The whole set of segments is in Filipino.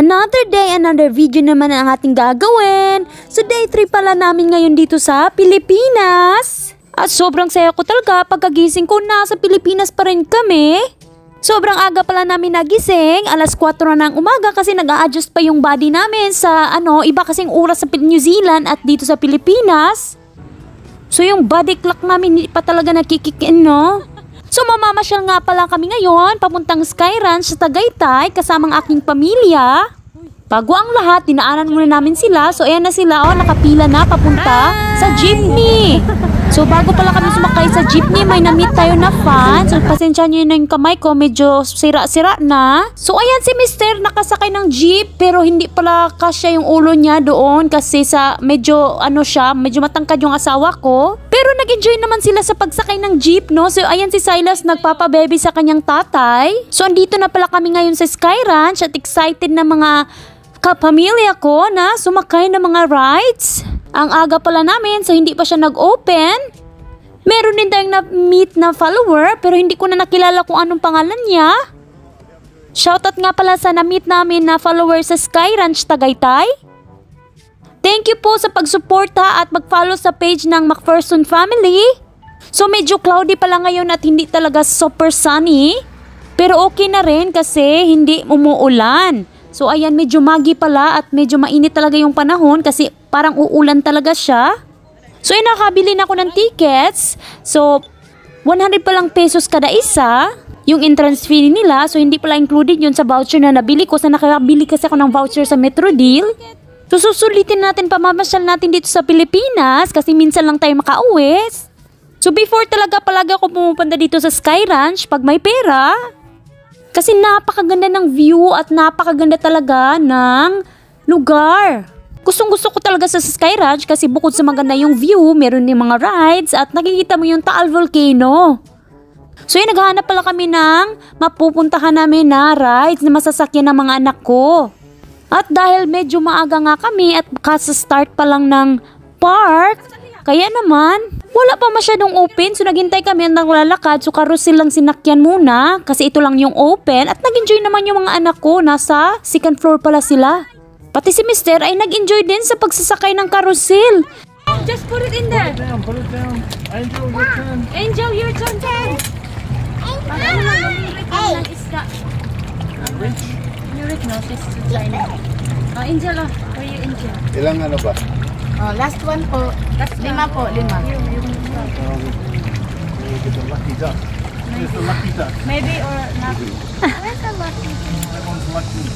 Another day, another video naman ang ating gagawin. So day 3 pala namin ngayon dito sa Pilipinas. At sobrang saya ko talaga pagkagising ko nasa Pilipinas pa rin kami. Sobrang aga pala namin nagising, alas 4 na ng umaga kasi nag-a-adjust pa yung body namin sa ano, iba kasing oras sa New Zealand at dito sa Pilipinas. So yung body clock namin pa talaga nakikikin, no? So mamamasyal nga pa lang kami ngayon papuntang Sky Ranch sa Tagaytay kasamang aking pamilya. Bago ang lahat, dinaanan muna namin sila. So ayan na sila, oh, nakapila na papunta Hi! sa jeepney. So, bago pala kami sumakay sa jeepney, may na-meet tayo na fan. So, pasensya nyo na yung kamay ko. Medyo sira-sira na. So, ayan si Mister nakasakay ng jeep. Pero hindi pala kasya yung ulo niya doon. Kasi sa medyo, ano siya, medyo matangkad yung asawa ko. Pero nag-enjoy naman sila sa pagsakay ng jeep, no? So, ayan si Silas nagpapabebe sa kanyang tatay. So, andito na pala kami ngayon sa Sky Ranch at excited na mga kapamilya ko na sumakay ng mga rides. Ang aga pala namin so hindi pa siya nag-open. Meron din tayong na-meet na follower pero hindi ko na nakilala kung anong pangalan niya. Shoutout nga pala sa na-meet namin na follower sa Sky Ranch Tagaytay. Thank you po sa pagsuporta at mag-follow sa page ng McPherson Family. So medyo cloudy pala ngayon at hindi talaga super sunny. Pero okay na rin kasi hindi umuulan. So ayan medyo magi pala at medyo mainit talaga yung panahon kasi Parang uulan talaga siya. So, ay eh, nakabili na ako ng tickets. So, 100 pa lang pesos kada isa. Yung entrance fee nila, so hindi pala included yun sa voucher na nabili ko. Sa so, nakabili kasi ako ng voucher sa Metro Deal. So, susulitin natin, pamamasyal natin dito sa Pilipinas kasi minsan lang tayo makauwi. So, before talaga palaga ako pumupunta dito sa Sky Ranch pag may pera. Kasi napakaganda ng view at napakaganda talaga ng lugar. Gustong gusto ko talaga sa Sky Ranch kasi bukod sa maganda yung view, meron din mga rides at nakikita mo yung Taal Volcano. So yun, naghahanap pala kami ng mapupuntahan namin na rides na masasakyan ng mga anak ko. At dahil medyo maaga nga kami at kasa start pa lang ng park, kaya naman wala pa masyadong open so naghintay kami ng lalakad so carousel lang sinakyan muna kasi ito lang yung open at nag-enjoy naman yung mga anak ko. Nasa second floor pala sila. Pati si Mister ay nag-enjoy din sa pagsasakay ng carousel. Just put it in there. Put it down, put it down. Angel, your turn. Angel, your turn. Angel. Hey. Ng isda. Rich. Yurik, no? She's China. Oh, Angel, oh. Where you, Angel? Ilang ano ba? Oh, last one po. Last lima po, lima. Yung, um, maybe the lucky duck. Maybe. There's the lucky duck. Maybe or not. Where's the lucky duck? Everyone's lucky.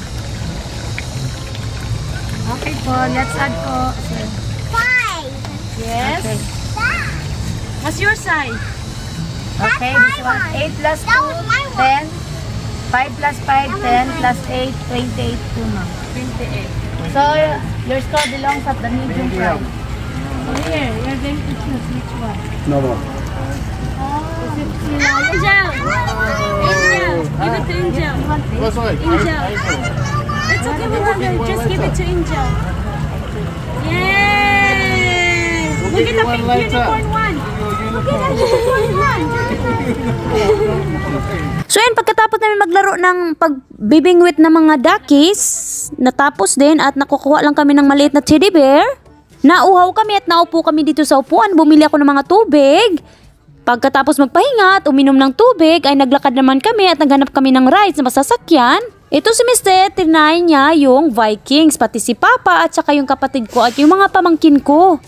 Okay po, let's add po. Sir. Five. Yes. Okay. What's your side? Okay, this one. Eight plus two, ten. Five plus five, ten. Plus eight, twenty-eight po, ma'am. Twenty-eight. So, your score belongs at the medium price. So here, you're going to choose which one. No, no. Oh, is it oh. Angel! Oh. Angel! Give it to Angel. Angel it's okay with Wonder. Just give it to Angel. Yes! We'll Look at the pink unicorn one. Look at So ayun, pagkatapos namin maglaro ng pagbibingwit ng mga duckies, natapos din at nakukuha lang kami ng maliit na teddy bear. Nauhaw kami at naupo kami dito sa upuan. Bumili ako ng mga tubig. Pagkatapos magpahinga at uminom ng tubig ay naglakad naman kami at naghanap kami ng rides na masasakyan. Ito si Mr. Tinay niya yung Vikings, pati si Papa at saka yung kapatid ko at yung mga pamangkin ko.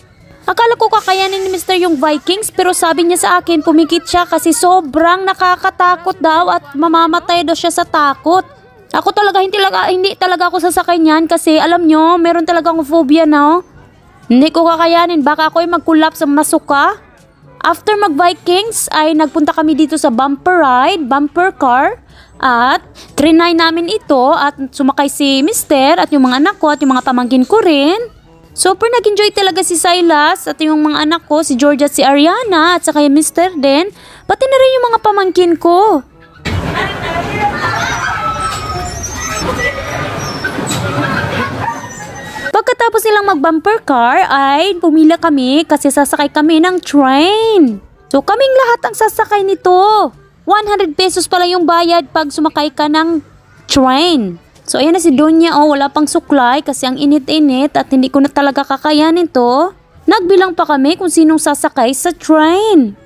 Akala ko kakayanin ni Mr. yung Vikings pero sabi niya sa akin pumikit siya kasi sobrang nakakatakot daw at mamamatay daw siya sa takot. Ako talaga hindi talaga, hindi talaga ako sasakay niyan kasi alam nyo meron talaga akong phobia na no. Oh. Hindi ko kakayanin baka ako ay mag-collapse sa masuka. After mag-Vikings ay nagpunta kami dito sa bumper ride, bumper car. At trinay namin ito at sumakay si mister at yung mga anak ko at yung mga pamangkin ko rin. Super nag-enjoy talaga si Silas at yung mga anak ko, si Georgia at si Ariana at saka yung mister din. Pati na rin yung mga pamangkin ko. Pagkatapos nilang mag-bumper car ay pumila kami kasi sasakay kami ng train. So kaming lahat ang sasakay nito. 100 pesos pala yung bayad pag sumakay ka ng train. So ayan na si Donya oh, wala pang suklay kasi ang init-init at hindi ko na talaga kakayanin to. Nagbilang pa kami kung sinong sasakay sa train.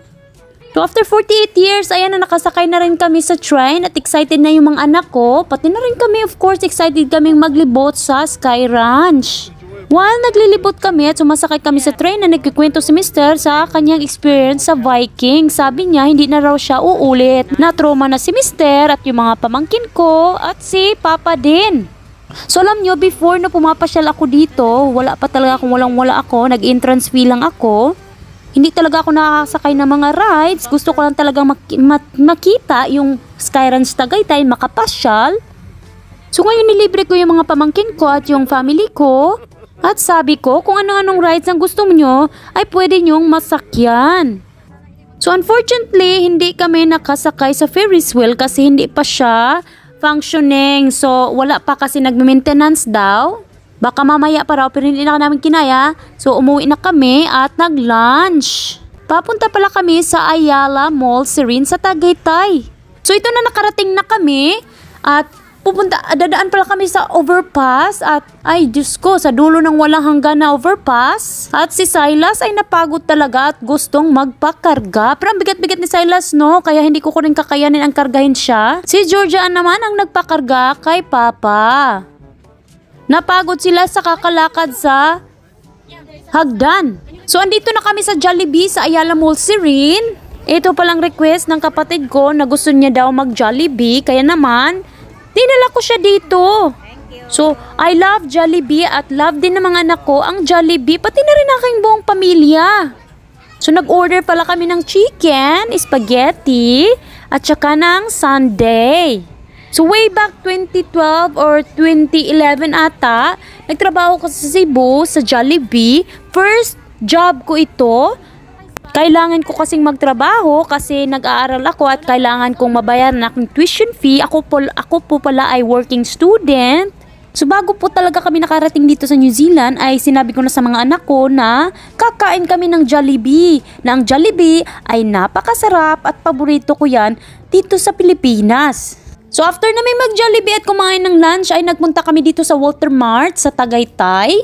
So after 48 years, ayan na nakasakay na rin kami sa train at excited na yung mga anak ko. Pati na rin kami of course excited kaming maglibot sa Sky Ranch. While naglilibot kami at sumasakay kami sa train na nagkikwento si Mr. sa kanyang experience sa Viking, sabi niya hindi na raw siya uulit. Na-trauma na si Mr. at yung mga pamangkin ko at si Papa din. So alam nyo, before na pumapasyal ako dito, wala pa talaga akong walang wala ako, nag-entrance fee lang ako hindi talaga ako nakakasakay ng mga rides. Gusto ko lang talaga mak- makita yung Skyranch Tagaytay, makapasyal. So ngayon nilibre ko yung mga pamangkin ko at yung family ko. At sabi ko, kung ano-anong rides ang gusto nyo, ay pwede nyong masakyan. So unfortunately, hindi kami nakasakay sa Ferris wheel kasi hindi pa siya functioning. So wala pa kasi nag-maintenance daw. Baka mamaya pa raw pero hindi na namin kinaya. So umuwi na kami at nag-lunch. Papunta pala kami sa Ayala Mall Serene sa Tagaytay. So ito na nakarating na kami at pupunta, dadaan pala kami sa overpass at ay Diyos ko, sa dulo ng walang hanggan na overpass. At si Silas ay napagod talaga at gustong magpakarga. Pero ang bigat-bigat ni Silas no, kaya hindi ko ko rin kakayanin ang kargahin siya. Si Georgia naman ang nagpakarga kay Papa. Napagod sila sa kakalakad sa hagdan. So andito na kami sa Jollibee sa Ayala Mall Sirin. Ito palang request ng kapatid ko na gusto niya daw mag Jollibee. Kaya naman, dinala ko siya dito. So, I love Jollibee at love din ng mga anak ko ang Jollibee, pati na rin aking buong pamilya. So, nag-order pala kami ng chicken, spaghetti, at saka ng sundae. So way back 2012 or 2011 ata, nagtrabaho ko sa Cebu, sa Jollibee. First job ko ito. Kailangan ko kasing magtrabaho kasi nag-aaral ako at kailangan kong mabayaran aking tuition fee. Ako po, ako po pala ay working student. So bago po talaga kami nakarating dito sa New Zealand ay sinabi ko na sa mga anak ko na kakain kami ng Jollibee. Na ang Jollibee ay napakasarap at paborito ko yan dito sa Pilipinas. So after na may mag-Jollibee at kumain ng lunch ay nagpunta kami dito sa Walter Mart sa Tagaytay.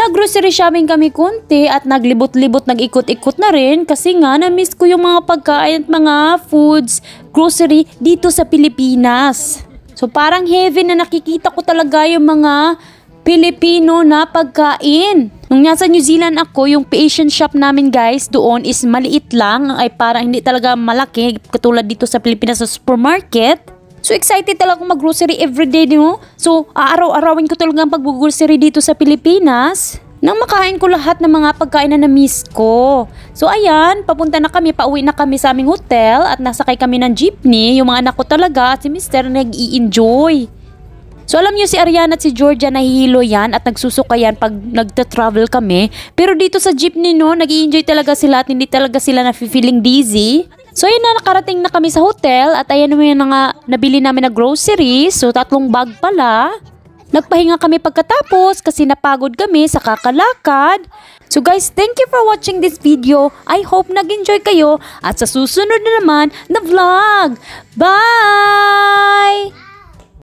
Naggrocery shopping kami konti at naglibot-libot nag-ikot-ikot na rin kasi nga na-miss ko yung mga pagkain at mga foods, grocery dito sa Pilipinas. So parang heaven na nakikita ko talaga yung mga Pilipino na pagkain. Nung nasa New Zealand ako, yung Asian shop namin guys doon is maliit lang ay parang hindi talaga malaki katulad dito sa Pilipinas sa supermarket. So excited talaga akong mag-grocery everyday, no? So araw arawin ko talaga ang pag-grocery dito sa Pilipinas nang makain ko lahat ng mga pagkain na na-miss ko. So ayan, papunta na kami, pauwi na kami sa aming hotel at nasakay kami ng jeepney. Yung mga anak ko talaga at si Mr. nag-i-enjoy. So alam niyo si Ariana at si Georgia nahihilo yan at nagsusuka yan pag nagta-travel kami. Pero dito sa jeepney no, nag enjoy talaga sila at hindi talaga sila na feeling dizzy. So ayun na, nakarating na kami sa hotel at ayan mo yung nga nabili namin na groceries. So tatlong bag pala. Nagpahinga kami pagkatapos kasi napagod kami sa kakalakad. So guys, thank you for watching this video. I hope nag-enjoy kayo at sa susunod na naman na vlog. Bye!